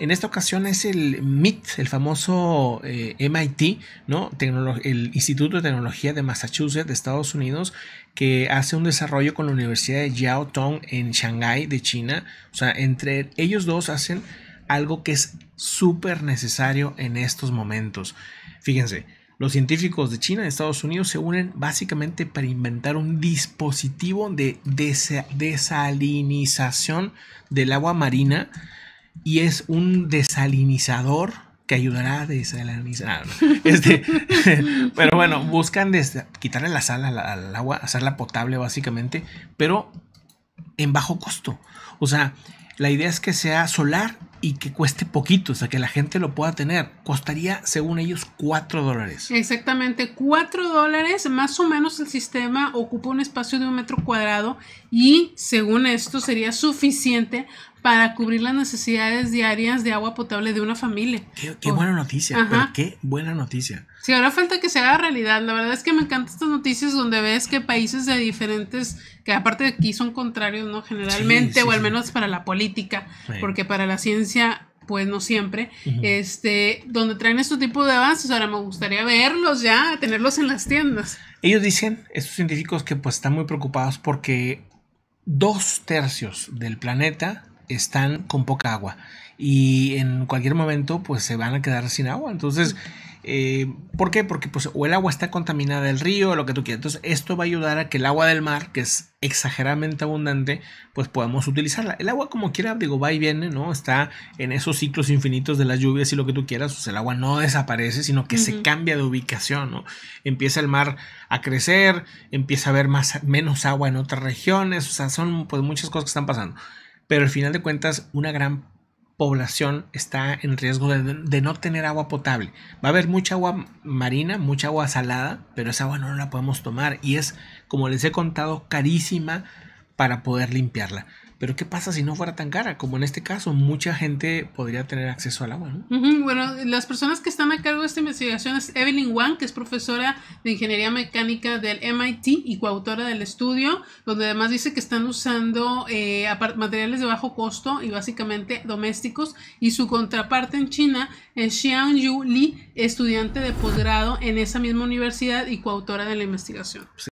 En esta ocasión es el MIT, el famoso eh, MIT, ¿no? el Instituto de Tecnología de Massachusetts de Estados Unidos, que hace un desarrollo con la Universidad de Jiao Tong en Shanghái de China. O sea, entre ellos dos hacen algo que es súper necesario en estos momentos. Fíjense, los científicos de China y Estados Unidos se unen básicamente para inventar un dispositivo de desalinización del agua marina y es un desalinizador que ayudará a desalinizar. Ah, este, pero bueno, buscan quitarle la sal al, al agua, hacerla potable básicamente, pero en bajo costo. O sea, la idea es que sea solar y que cueste poquito, o sea, que la gente lo pueda tener. Costaría, según ellos, 4 dólares. Exactamente, 4 dólares, más o menos el sistema ocupa un espacio de un metro cuadrado y, según esto, sería suficiente para cubrir las necesidades diarias de agua potable de una familia. Qué, buena noticia, pero qué buena noticia. Sí, ahora falta que se haga realidad. La verdad es que me encantan estas noticias donde ves que países de diferentes, que aparte de aquí son contrarios, ¿no? Generalmente, o al menos para la política, porque para la ciencia pues no siempre, este, donde traen este tipo de avances, ahora me gustaría verlos ya, tenerlos en las tiendas. Ellos dicen, estos científicos, que pues están muy preocupados porque dos tercios del planeta están con poca agua y en cualquier momento pues se van a quedar sin agua. Entonces, eh, ¿por qué? Porque pues o el agua está contaminada del río o lo que tú quieras. Entonces, esto va a ayudar a que el agua del mar, que es exageradamente abundante, pues podamos utilizarla. El agua como quiera, digo, va y viene, ¿no? Está en esos ciclos infinitos de las lluvias y lo que tú quieras. el agua no desaparece, sino que se cambia de ubicación, ¿no? Empieza el mar a crecer, empieza a haber más, menos agua en otras regiones. O sea, son pues muchas cosas que están pasando pero al final de cuentas una gran población está en riesgo de, no tener agua potable. Va a haber mucha agua marina, mucha agua salada, pero esa agua no la podemos tomar y es, como les he contado, carísima para poder limpiarla. Pero ¿qué pasa si no fuera tan cara? Como en este caso, mucha gente podría tener acceso al agua. ¿no? Bueno, las personas que están a cargo de esta investigación es Evelyn Wang, que es profesora de Ingeniería Mecánica del MIT y coautora del estudio, donde además dice que están usando eh, materiales de bajo costo y básicamente domésticos. Y su contraparte en China es Xiang Yu Li, estudiante de posgrado en esa misma universidad y coautora de la investigación.